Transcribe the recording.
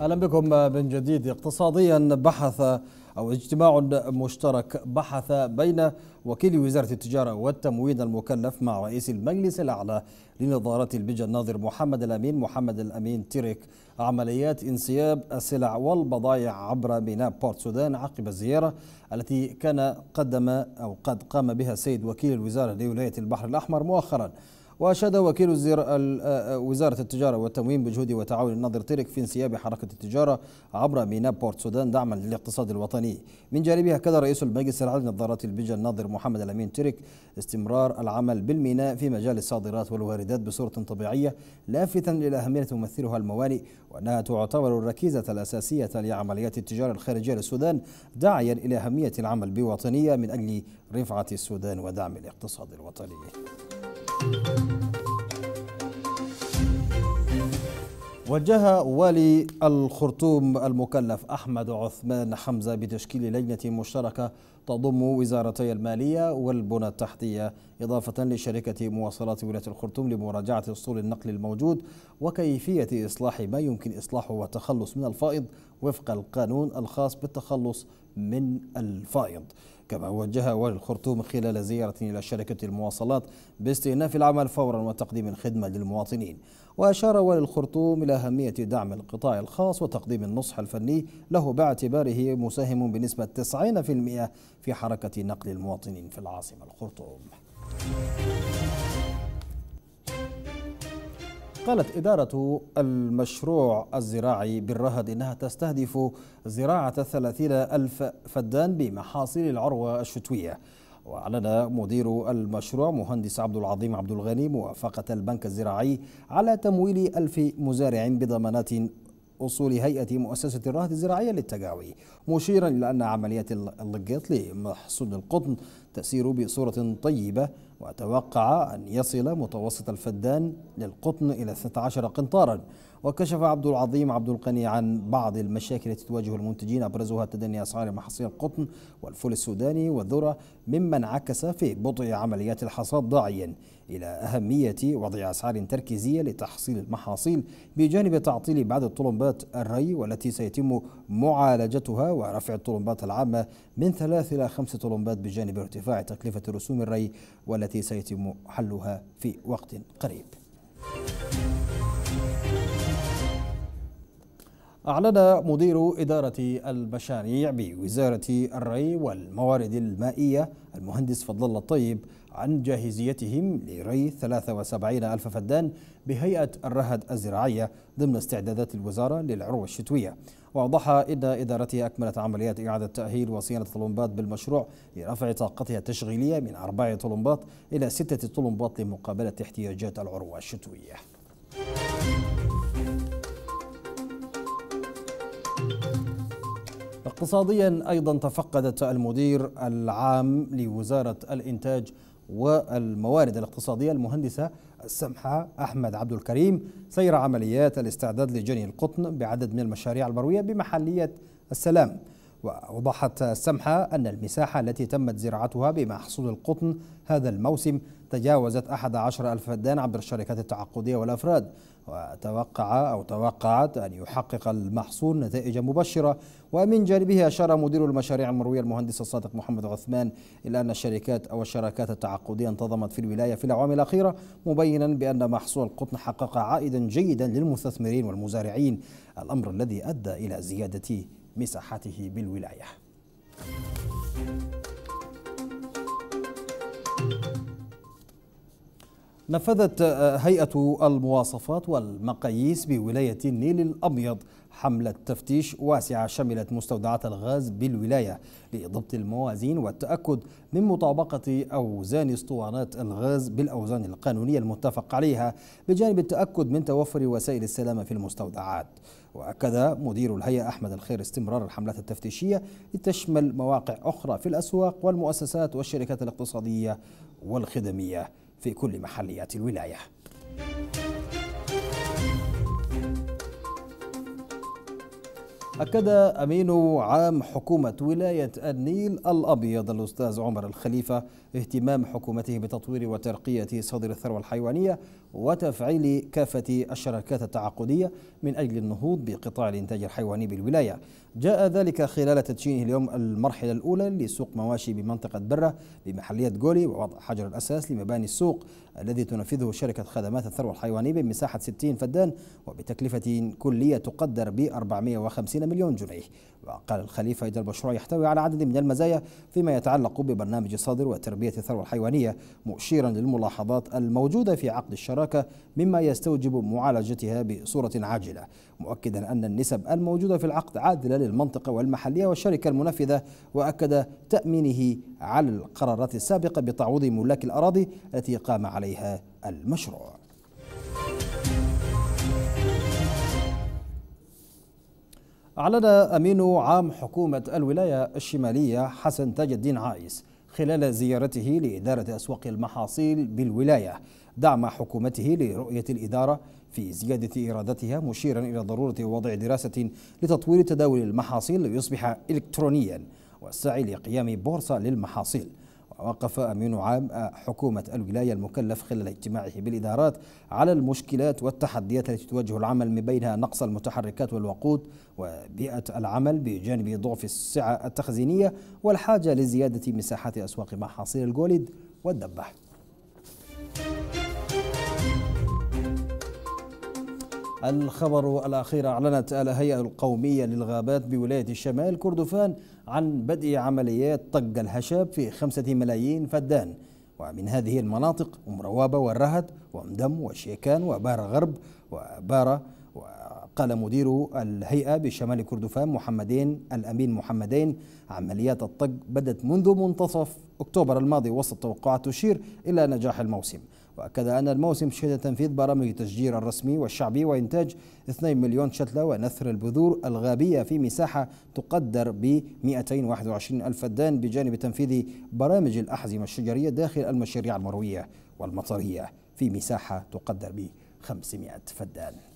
اهلا بكم من جديد اقتصاديا بحث او اجتماع مشترك بحث بين وكيل وزاره التجاره والتموين المكلف مع رئيس المجلس الاعلى لنظاره البيجا الناظر محمد الامين محمد الامين تيريك عمليات انسياب السلع والبضائع عبر ميناء بورت سودان عقب الزياره التي كان قدم او قد قام بها السيد وكيل الوزاره لولايه البحر الاحمر مؤخرا وأشاد وكيل آه، آه، وزارة التجارة والتموين بجهود وتعاون الناظر تيرك في انسياب حركة التجارة عبر ميناء بورت سودان دعما للاقتصاد الوطني من جانبه أكد رئيس المجلس العالي للنظارات البيجا الناظر محمد الأمين تيرك استمرار العمل بالميناء في مجال الصادرات والواردات بصورة طبيعية لافتا إلى أهمية تمثلها الموانئ وأنها تعتبر الركيزة الأساسية لعمليات التجارة الخارجية للسودان داعيا إلى أهمية العمل بوطنية من أجل رفعة السودان ودعم الاقتصاد الوطني. وجه والي الخرطوم المكلف أحمد عثمان حمزة بتشكيل لجنة مشتركة تضم وزارتي المالية والبنى التحتية إضافة لشركة مواصلات ولاية الخرطوم لمراجعة أسطول النقل الموجود وكيفية إصلاح ما يمكن إصلاحه والتخلص من الفائض وفق القانون الخاص بالتخلص من الفائض كما وجه والي الخرطوم خلال زيارة إلى شركة المواصلات باستئناف العمل فورا وتقديم الخدمة للمواطنين وأشار والي الخرطوم إلى أهمية دعم القطاع الخاص وتقديم النصح الفني له باعتباره مساهم بنسبة 90% في حركة نقل المواطنين في العاصمة الخرطوم قالت إدارة المشروع الزراعي بالرهد إنها تستهدف زراعة 30 ألف فدان بمحاصيل العروة الشتوية وأعلن مدير المشروع مهندس عبد العظيم عبد الغني موافقة البنك الزراعي على تمويل ألف مزارع بضمانات أصول هيئة مؤسسة الرهد الزراعية للتجاوي مشيرا إلى أن عملية اللقيط لمحصول القطن تسير بصورة طيبة وتوقع أن يصل متوسط الفدان للقطن إلى 16 قنطارا وكشف عبد العظيم عبد القني عن بعض المشاكل التي تواجه المنتجين أبرزها تدني أسعار محاصيل القطن والفول السوداني والذرة مما انعكس في بطء عمليات الحصاد داعيا إلى أهمية وضع أسعار تركيزية لتحصيل المحاصيل بجانب تعطيل بعض الطلمبات الري والتي سيتم معالجتها ورفع الطلمبات العامة من ثلاث إلى خمس طلمبات بجانب ارتفاع ارتفاع تكلفة رسوم الري والتي سيتم حلها في وقت قريب أعلن مدير إدارة المشاريع بوزارة الري والموارد المائية المهندس فضل الله الطيب عن جاهزيتهم لري 73 ألف فدان بهيئة الرهد الزراعية ضمن استعدادات الوزارة للعروة الشتوية وأوضح إن إدارته أكملت عمليات إعادة تأهيل وصيانة طلمبات بالمشروع لرفع طاقتها التشغيلية من أربع طلمبات إلى ستة طلمبات لمقابلة احتياجات العروة الشتوية اقتصاديا أيضا تفقدت المدير العام لوزارة الإنتاج والموارد الاقتصادية المهندسة السمحة أحمد عبد الكريم سير عمليات الاستعداد لجني القطن بعدد من المشاريع البروية بمحلية السلام وأوضحت السمحة أن المساحة التي تمت زراعتها بمحصول القطن هذا الموسم تجاوزت 11 ألف فدان عبر الشركات التعاقدية والأفراد وتوقع أو توقعت أن يحقق المحصول نتائج مبشرة ومن جانبه أشار مدير المشاريع المروية المهندس الصادق محمد عثمان إلى أن الشركات أو الشراكات التعاقدية انتظمت في الولاية في الأعوام الأخيرة مبينا بأن محصول القطن حقق عائدا جيدا للمستثمرين والمزارعين الأمر الذي أدى إلى زيادة مساحته بالولايه. نفذت آه، هيئة المواصفات والمقاييس بولاية النيل الأبيض حملة تفتيش واسعة شملت مستودعات الغاز بالولاية لضبط الموازين والتأكد من مطابقة أوزان اسطوانات الغاز بالأوزان القانونية المتفق عليها بجانب التأكد من توفر وسائل السلامة في المستودعات وأكد مدير الهيئة أحمد الخير استمرار الحملات التفتيشية لتشمل مواقع أخرى في الأسواق والمؤسسات والشركات الاقتصادية والخدمية في كل محليات الولاية أكد أمين عام حكومة ولاية النيل الأبيض الأستاذ عمر الخليفة اهتمام حكومته بتطوير وترقية صدر الثروة الحيوانية وتفعيل كافة الشراكات التعاقدية من أجل النهوض بقطاع الإنتاج الحيواني بالولاية جاء ذلك خلال تدشينه اليوم المرحلة الأولى لسوق مواشي بمنطقة برة بمحلية جولي ووضع حجر الأساس لمباني السوق الذي تنفذه شركة خدمات الثروة الحيوانية بمساحة 60 فدان وبتكلفة كلية تقدر ب 450 مليون جنيه وقال الخليفة إن المشروع يحتوي على عدد من المزايا فيما يتعلق ببرنامج صادر وتربية الثروة الحيوانية مشيرا للملاحظات الموجودة في عقد الشراكة مما يستوجب معالجتها بصورة عاجلة مؤكدا أن النسب الموجودة في العقد عادلة للمنطقة والمحلية والشركة المنفذة وأكد تأمينه على القرارات السابقة بتعويض ملاك الأراضي التي قام عليها عليها المشروع أعلن أمين عام حكومة الولاية الشمالية حسن تاج الدين عائس خلال زيارته لإدارة أسواق المحاصيل بالولاية دعم حكومته لرؤية الإدارة في زيادة إيراداتها مشيرا إلى ضرورة وضع دراسة لتطوير تداول المحاصيل ليصبح إلكترونيا والسعي لقيام بورصة للمحاصيل وقف أمين عام حكومة الولاية المكلف خلال اجتماعه بالإدارات على المشكلات والتحديات التي تواجه العمل من بينها نقص المتحركات والوقود وبيئة العمل بجانب ضعف السعة التخزينية والحاجة لزيادة مساحات أسواق محاصيل الجولد والدبح الخبر الأخير أعلنت الهيئة القومية للغابات بولاية الشمال كردفان عن بدء عمليات طق الهشاب في خمسة ملايين فدان ومن هذه المناطق أم روابة والرهد وأمدم وشيكان وبار غرب وبارة قال مدير الهيئة بشمال كردفان محمدين الأمين محمدين عمليات الطق بدت منذ منتصف أكتوبر الماضي وسط توقعات تشير إلى نجاح الموسم وأكد أن الموسم شهد تنفيذ برامج التشجير الرسمي والشعبي وإنتاج 2 مليون شتلة ونثر البذور الغابية في مساحة تقدر ب 221 ألف فدان بجانب تنفيذ برامج الأحزمة الشجرية داخل المشاريع المروية والمطرية في مساحة تقدر ب 500 فدان